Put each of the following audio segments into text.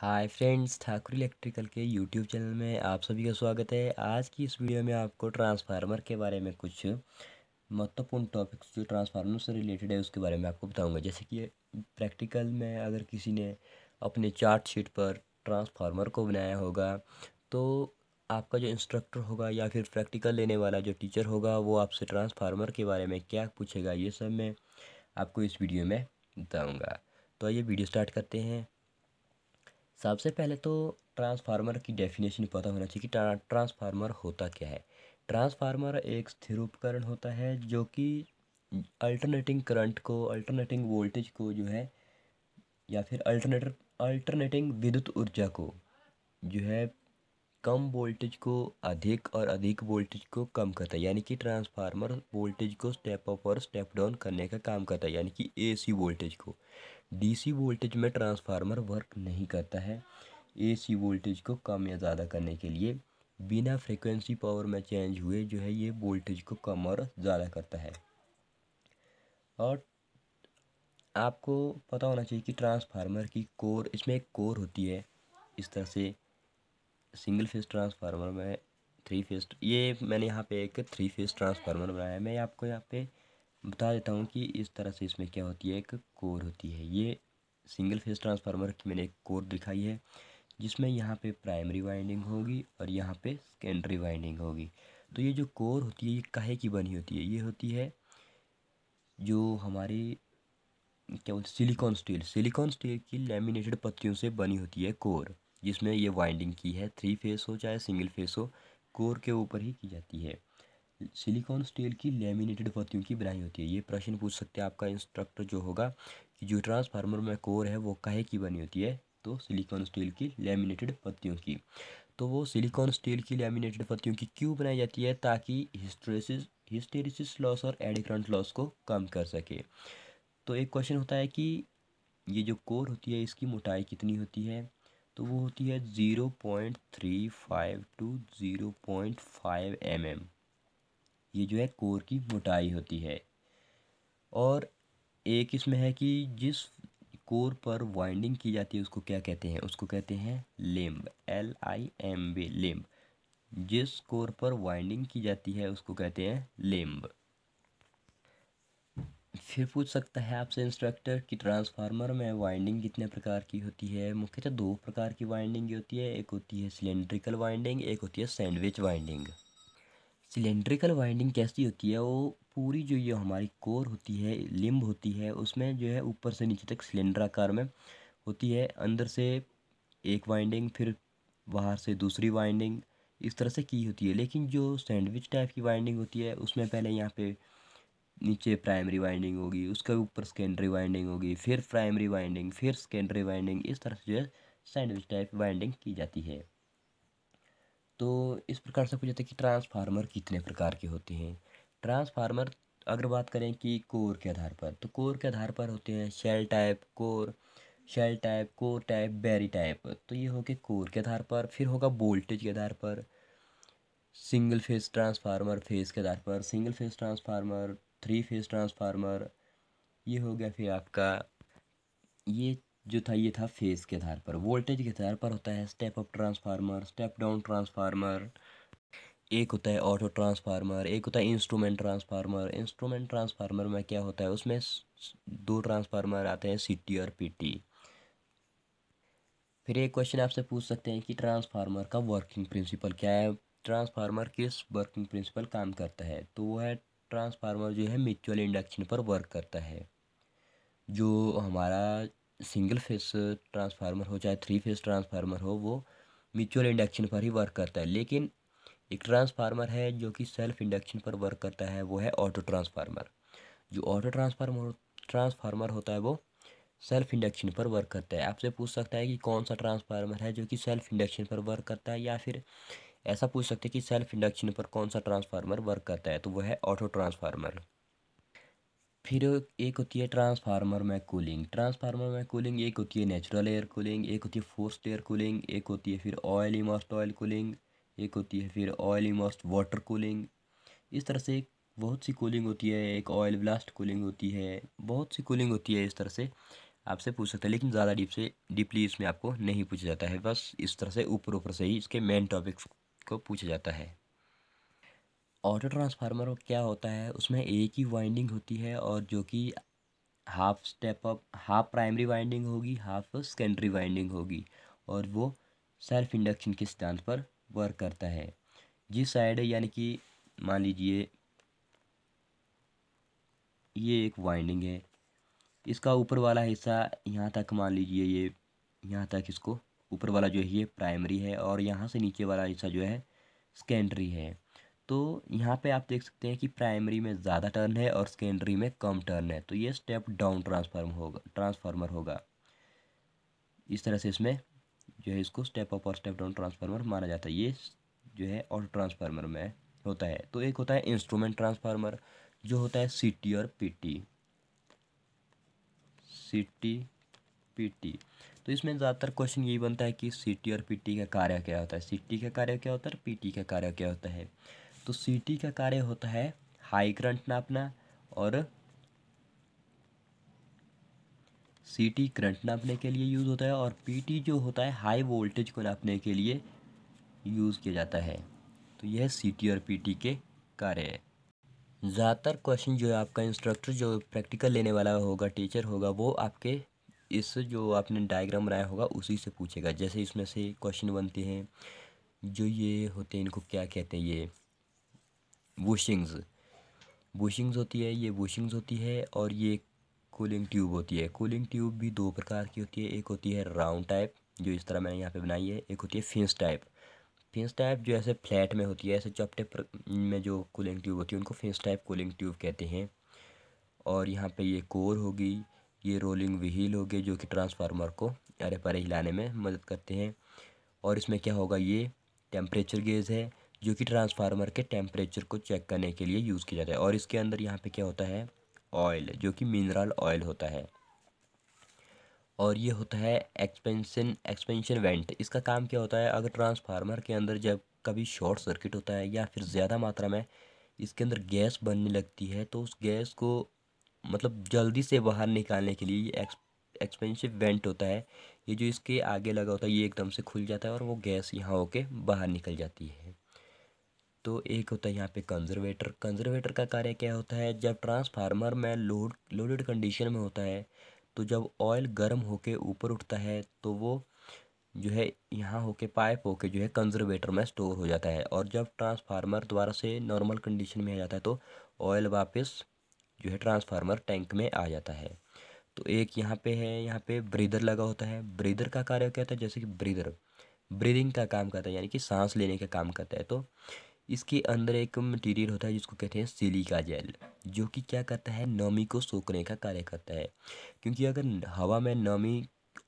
हाय friends Thakur electrical के YouTube channel में आप सभी का स्वागत है आज की इस वीडियो में आपको ट्रांसफार्मर के बारे में कुछ महत्वपूर्ण टॉपिक्स जो ट्रांसफार्मर से रिलेटेड है उसके बारे में आपको बताऊंगा जैसे कि प्रैक्टिकल में अगर किसी ने अपने चार्ट शीट पर ट्रांसफार्मर को बनाया होगा तो आपका जो इंस्ट्रक्टर होगा या फिर प्रैक्टिकल लेने वाला जो टीचर होगा वो आपसे ट्रांसफार्मर के बारे में क्या पूछेगा ये सब मैं आपको इस वीडियो में बताऊँगा तो आइए वीडियो स्टार्ट करते हैं सबसे पहले तो ट्रांसफार्मर की डेफिनेशन पता होना चाहिए कि ट्रांसफार्मर होता क्या है ट्रांसफार्मर एक स्थिर उपकरण होता है जो कि अल्टरनेटिंग करंट को अल्टरनेटिंग वोल्टेज को जो है या फिर अल्टरनेटर अल्टरनेटिंग विद्युत ऊर्जा को जो है कम वोल्टेज को अधिक और अधिक वोल्टेज को कम करता है यानी कि ट्रांसफार्मर वोल्टेज को स्टेप अप और स्टेप डाउन करने का काम करता है यानी कि एसी वोल्टेज को डीसी वोल्टेज में ट्रांसफार्मर वर्क नहीं करता है एसी वोल्टेज को कम या ज़्यादा करने के लिए बिना फ्रीक्वेंसी पावर में चेंज हुए जो है ये वोल्टेज को कम और ज़्यादा करता है और आपको पता होना चाहिए कि ट्रांसफार्मर की कोर इसमें एक कोर होती है इस तरह से सिंगल फेज ट्रांसफार्मर में थ्री फेज ये मैंने यहाँ पे एक थ्री फेज ट्रांसफार्मर बनाया है मैं आपको यहाँ पे बता देता हूँ कि इस तरह से इसमें क्या होती है एक कोर होती है ये सिंगल फेज ट्रांसफार्मर की मैंने एक कोर दिखाई है जिसमें यहाँ पे प्राइमरी वाइंडिंग होगी और यहाँ पे सेकेंडरी वाइंडिंग होगी तो ये जो कोर होती है ये काहे की बनी होती है ये होती है जो हमारी क्या बोलते सिलिकॉन स्टील सिलिकॉन स्टील की लेमिनेटेड पत्तियों से बनी होती है कोर जिसमें ये वाइंडिंग की है थ्री फेस हो चाहे सिंगल फेस हो कोर के ऊपर ही की जाती है सिलिकॉन स्टील की लेमिनेटेड पत्तियों की बनाई होती है ये प्रश्न पूछ सकते हैं आपका इंस्ट्रक्टर जो होगा कि जो ट्रांसफार्मर में कोर है वो कहे की बनी होती है तो सिलिकॉन स्टील की लेमिनेटेड पत्तियों की तो वो सिलिकॉन स्टील की लेमिनेटेड पत्तियों की क्यों बनाई जाती है ताकि हिस्ट्रेसिस हिस्टेरिस लॉस और एडिक्रंट लॉस को कम कर सके तो एक क्वेश्चन होता है कि ये जो कोर होती है इसकी मोटाई कितनी होती है तो वो होती है zero point three five two zero point five M M ये जो है कोर की मोटाई होती है और एक इसमें है कि जिस कोर पर वाइंडिंग की जाती है उसको क्या कहते हैं उसको कहते हैं limb L I M B limb जिस कोर पर वाइंडिंग की जाती है उसको कहते हैं लेम्ब फिर पूछ सकता है आपसे इंस्ट्रक्टर कि ट्रांसफार्मर में वाइंडिंग कितने प्रकार की होती है मुख्यतः दो प्रकार की वाइंडिंग होती है एक होती है सिलेंड्रिकल वाइंडिंग एक होती है सैंडविच वाइंडिंग सिलेंड्रिकल वाइंडिंग कैसी होती है वो पूरी जो ये हमारी कोर होती है लिम्ब होती है उसमें जो है ऊपर से नीचे तक सिलेंडर आकार में होती है अंदर से एक वाइंडिंग फिर बाहर से दूसरी वाइंडिंग इस तरह से की होती है लेकिन जो सैंडविच टाइप की वाइंडिंग होती है उसमें पहले यहाँ पे नीचे प्राइमरी वाइंडिंग होगी उसके ऊपर सेकेंडरी वाइंडिंग होगी फिर प्राइमरी वाइंडिंग फिर सेकेंडरी वाइंडिंग इस तरह से जो है सैंडविच टाइप वाइंडिंग की जाती है तो इस प्रकार से पूछा था कि ट्रांसफार्मर कितने प्रकार के होते हैं ट्रांसफार्मर अगर बात करें कि कोर के आधार पर तो कोर के आधार पर होते हैं shell type core shell type core type berry type तो ये हो गए कोर के आधार पर फिर होगा वोल्टेज के आधार पर सिंगल फेज ट्रांसफार्मर फेज के आधार पर single phase transformer three phase transformer ये हो गया फिर आपका ये जो था ये था फेज़ के आधार पर वोल्टेज के आधार पर होता है step up transformer step down transformer एक होता है ऑटो ट्रांसफार्मर एक होता है इंस्ट्रूमेंट ट्रांसफार्मर इंस्ट्रूमेंट ट्रांसफार्मर में क्या होता है उसमें दो ट्रांसफार्मर आते हैं सी और पी फिर एक क्वेश्चन आपसे पूछ सकते हैं कि ट्रांसफार्मर का वर्किंग प्रिंसिपल क्या है ट्रांसफार्मर किस वर्किंग प्रिंसिपल काम करता है तो वो है ट्रांसफार्मर जो है म्यूचुअल इंडक्शन पर वर्क करता है जो हमारा सिंगल फेस ट्रांसफार्मर हो चाहे थ्री फेस ट्रांसफार्मर हो वो म्यूचुअल इंडक्शन पर ही वर्क करता है लेकिन एक ट्रांसफार्मर है जो कि सेल्फ इंडक्शन पर वर्क करता है वो है ऑटो ट्रांसफार्मर जो ऑटो ट्रांसफार्मर ट्रांसफार्मर होता है वो सेल्फ इंडक्शन पर वर्क करता है आपसे पूछ सकता है कि कौन सा ट्रांसफार्मर है जो कि सेल्फ इंडक्शन पर वर्क करता है या फिर ऐसा पूछ सकते हैं कि सेल्फ इंडक्शन पर कौन सा ट्रांसफार्मर वर्क करता है तो वह है ऑटो ट्रांसफार्मर फिर एक होती है ट्रांसफार्मर में कूलिंग ट्रांसफार्मर में कूलिंग एक होती है नेचुरल एयर कूलिंग एक होती है फोर्स्ड एयर कूलिंग एक होती है फिर ऑयल इमोस्ट ऑयल कूलिंग एक होती है फिर ऑयल इमोस्ट वाटर कूलिंग इस तरह से बहुत सी कूलिंग होती है एक ऑयल ब्लास्ट कूलिंग होती है बहुत सी कूलिंग होती है इस तरह से आपसे पूछ सकते हैं लेकिन ज़्यादा डीप से डीपली इसमें आपको नहीं पूछा जाता है बस इस तरह से ऊपर ऊपर से ही इसके मेन टॉपिक्स को पूछा जाता है ऑटो ट्रांसफार्मर क्या होता है उसमें एक ही वाइंडिंग होती है और जो कि half step up half primary winding होगी हाफ सेकेंडरी वाइंडिंग होगी और वो सेल्फ इंडक्शन के सिद्धांत पर वर्क करता है जिस साइड यानी कि मान लीजिए ये एक वाइंडिंग है इसका ऊपर वाला हिस्सा यहाँ तक मान लीजिए ये यहाँ तक इसको ऊपर वाला जो है ये प्राइमरी है और यहाँ से नीचे वाला हिस्सा जो है सेकेंडरी है तो यहाँ पे आप देख सकते हैं कि प्राइमरी में ज़्यादा टर्न है और सेकेंडरी में कम टर्न है तो ये स्टेप डाउन ट्रांसफार्म होगा ट्रांसफार्मर होगा इस तरह से इसमें जो है इसको स्टेप अप और स्टेप डाउन ट्रांसफार्मर माना जाता है ये जो है ऑटो ट्रांसफार्मर में होता है तो एक होता है इंस्ट्रूमेंट ट्रांसफार्मर जो होता है सी टी और P T C T P T तो इसमें ज़्यादातर क्वेश्चन यही बनता है कि सी टी और पी टी का कार्य क्या होता है सी टी का कार्य क्या होता है और पी टी का कार्य क्या होता है तो सीटी का कार्य होता है हाई करंट नापना और सीटी करंट नापने के लिए यूज़ होता है और पीटी जो होता है हाई वोल्टेज को नापने के लिए यूज़ किया जाता है तो यह सीटी और पीटी के कार्य है ज़्यादातर क्वेश्चन जो है आपका इंस्ट्रक्टर जो प्रैक्टिकल लेने वाला होगा टीचर होगा वो आपके इस जो आपने डायग्राम बनाया होगा उसी से पूछेगा जैसे इसमें से क्वेश्चन बनते हैं जो ये होते हैं इनको क्या कहते हैं ये बुशिंग्स बुशिंग्स होती है ये बुशिंग्स होती है और ये कूलिंग ट्यूब होती है कूलिंग ट्यूब भी दो प्रकार की होती है एक होती है राउंड टाइप जो इस तरह मैंने यहाँ पे बनाई है एक होती है फिंस टाइप फिंस टाइप जो ऐसे फ्लैट में होती है ऐसे चपटे में जो कूलिंग ट्यूब होती है उनको फिंस टाइप कूलिंग ट्यूब कहते हैं और यहाँ पे ये कोर होगी ये रोलिंग व्हील होगी जो कि ट्रांसफार्मर को अरे परे हिलाने में मदद करते हैं और इसमें क्या होगा ये टेम्परेचर गेज है जो कि ट्रांसफार्मर के टेम्परेचर को चेक करने के लिए यूज़ किया जाता है और इसके अंदर यहाँ पे क्या होता है ऑयल जो कि मिनरल ऑयल होता है और ये होता है एक्सपेंशन एक्सपेंशन वेंट इसका काम क्या होता है अगर ट्रांसफार्मर के अंदर जब कभी शॉर्ट सर्किट होता है या फिर ज़्यादा मात्रा में इसके अंदर गैस बनने लगती है तो उस गैस को मतलब जल्दी से बाहर निकालने के लिए एक्सपेंसिव वेंट होता है ये जो इसके आगे लगा होता है ये एकदम से खुल जाता है और वो गैस यहाँ होके बाहर निकल जाती है तो एक होता है यहाँ पे कंजर्वेटर कंजर्वेटर का कार्य क्या होता है जब ट्रांसफार्मर में लोड लोडेड कंडीशन में होता है तो जब ऑयल गर्म होके ऊपर उठता है तो वो जो है यहाँ होके पाइप होके जो है कंजर्वेटर में स्टोर हो जाता है और जब ट्रांसफार्मर दोबारा से नॉर्मल कंडीशन में आ जाता है तो ऑयल वापस जो है ट्रांसफार्मर टैंक में आ जाता है तो एक यहाँ पे है यहाँ पे ब्रीदर लगा होता है ब्रीदर का कार्य क्या होता है जैसे कि ब्रीदर ब्रीदिंग का काम करता है यानी कि सांस लेने का काम करता है तो इसके अंदर एक मटेरियल होता है जिसको कहते हैं सिलिका जेल जो कि क्या करता है नमी को सोखने का कार्य करता है क्योंकि अगर हवा में नमी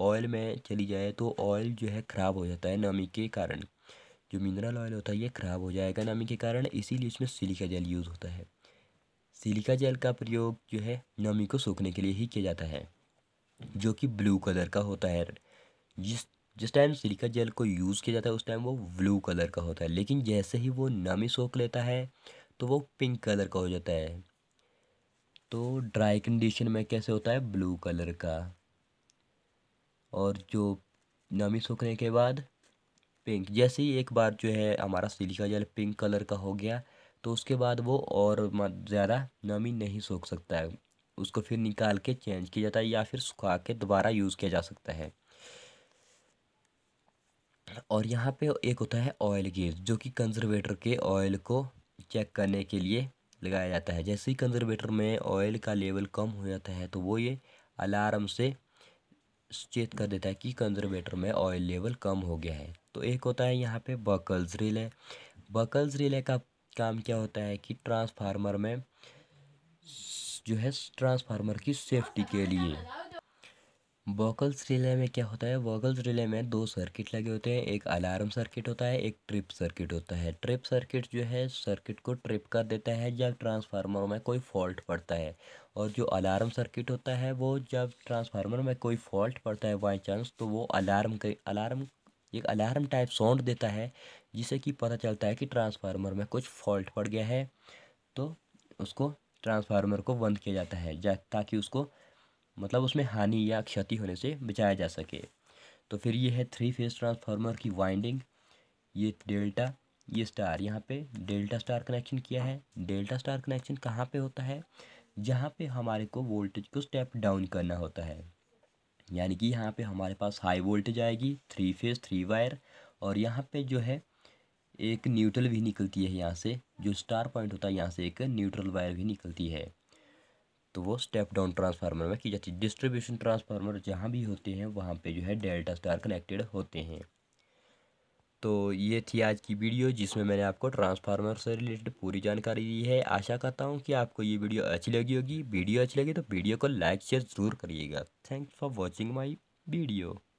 ऑयल में चली जाए तो ऑयल जो है ख़राब हो जाता है नमी के कारण जो मिनरल ऑयल होता है ये ख़राब हो जाएगा नमी के कारण इसीलिए इसमें सिलिका जेल यूज़ होता है सिलिका जेल का प्रयोग जो है नमी को सोखने के लिए ही किया जाता है जो कि ब्लू कलर का होता है जिस जिस टाइम सिलिका जेल को यूज़ किया जाता है उस टाइम वो ब्लू कलर का होता है लेकिन जैसे ही वो नमी सोख लेता है तो वो पिंक कलर का हो जाता है तो ड्राई कंडीशन में कैसे होता है ब्लू कलर का और जो नमी सूखने के बाद पिंक जैसे ही एक बार जो है हमारा सिलिका जेल पिंक कलर का हो गया तो उसके बाद वो और ज़्यादा नमी नहीं सोख सकता है उसको फिर निकाल के चेंज किया जाता है या फिर सुखा के दोबारा यूज़ किया जा सकता है और यहाँ पे एक होता है ऑयल गेज जो कि कंजर्वेटर के ऑयल को चेक करने के लिए लगाया जाता है जैसे ही कंजर्वेटर में ऑयल का लेवल कम हो जाता है तो वो ये अलार्म से चेत कर देता है कि कंजर्वेटर में ऑयल लेवल कम हो गया है तो एक होता है यहाँ पे बकल्स रिले बकल्स रिले का काम क्या होता है कि ट्रांसफार्मर में जो है ट्रांसफार्मर की सेफ्टी के लिए वोकल्स रिले में क्या होता है वोकल्स रिले में दो सर्किट लगे होते हैं एक अलार्म सर्किट होता है एक ट्रिप सर्किट होता है ट्रिप सर्किट जो है सर्किट को ट्रिप कर देता है जब ट्रांसफार्मर में कोई फॉल्ट पड़ता है और जो अलार्म सर्किट होता है वो जब ट्रांसफार्मर में कोई फॉल्ट पड़ता है बाई चांस तो वो अलार्म के अलार्म एक अलार्म टाइप साउंड देता है जिससे कि पता चलता है कि ट्रांसफार्मर में कुछ फॉल्ट पड़ गया है तो उसको ट्रांसफार्मर को बंद किया जाता है ताकि उसको मतलब उसमें हानि या क्षति होने से बचाया जा सके तो फिर ये है थ्री फेज ट्रांसफार्मर की वाइंडिंग ये डेल्टा ये स्टार यहाँ पे डेल्टा स्टार कनेक्शन किया है डेल्टा स्टार कनेक्शन कहाँ पे होता है जहाँ पे हमारे को वोल्टेज को स्टेप डाउन करना होता है यानी कि यहाँ पे हमारे पास हाई वोल्टेज आएगी थ्री फेज थ्री वायर और यहाँ पे जो है एक न्यूट्रल भी निकलती है यहाँ से जो स्टार पॉइंट होता है यहाँ से एक न्यूट्रल वायर भी निकलती है तो वो स्टेप डाउन ट्रांसफार्मर में की जाती है डिस्ट्रीब्यूशन ट्रांसफार्मर जहाँ भी होते हैं वहाँ पे जो है डेल्टा स्टार कनेक्टेड होते हैं तो ये थी आज की वीडियो जिसमें मैंने आपको ट्रांसफार्मर से रिलेटेड पूरी जानकारी दी है आशा करता हूँ कि आपको ये वीडियो अच्छी लगी होगी वीडियो अच्छी लगी तो वीडियो को लाइक शेयर ज़रूर करिएगा thanks for watching my video